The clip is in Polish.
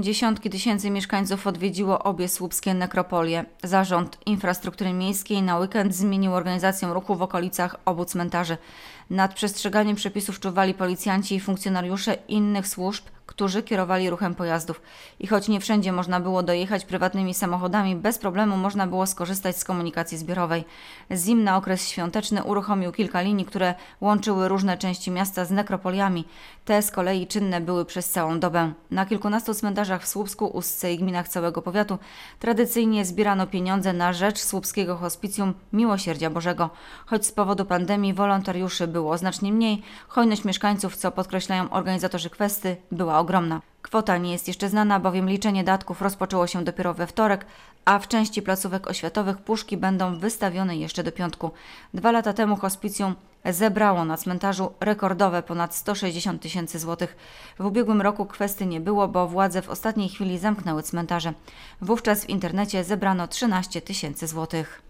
Dziesiątki tysięcy mieszkańców odwiedziło obie słupskie nekropolie. Zarząd Infrastruktury Miejskiej na weekend zmienił organizację ruchu w okolicach obu cmentarzy. Nad przestrzeganiem przepisów czuwali policjanci i funkcjonariusze innych służb, którzy kierowali ruchem pojazdów. I choć nie wszędzie można było dojechać prywatnymi samochodami, bez problemu można było skorzystać z komunikacji zbiorowej. ZIM na okres świąteczny uruchomił kilka linii, które łączyły różne części miasta z nekropoliami. Te z kolei czynne były przez całą dobę. Na kilkunastu cmentarzach w Słupsku, Ustce i gminach całego powiatu tradycyjnie zbierano pieniądze na rzecz Słupskiego Hospicjum Miłosierdzia Bożego. Choć z powodu pandemii wolontariuszy było znacznie mniej, hojność mieszkańców, co podkreślają organizatorzy kwesty, była była ogromna. Kwota nie jest jeszcze znana, bowiem liczenie datków rozpoczęło się dopiero we wtorek, a w części placówek oświatowych puszki będą wystawione jeszcze do piątku. Dwa lata temu hospicjum zebrało na cmentarzu rekordowe ponad 160 tysięcy złotych. W ubiegłym roku kwesty nie było, bo władze w ostatniej chwili zamknęły cmentarze. Wówczas w internecie zebrano 13 tysięcy złotych.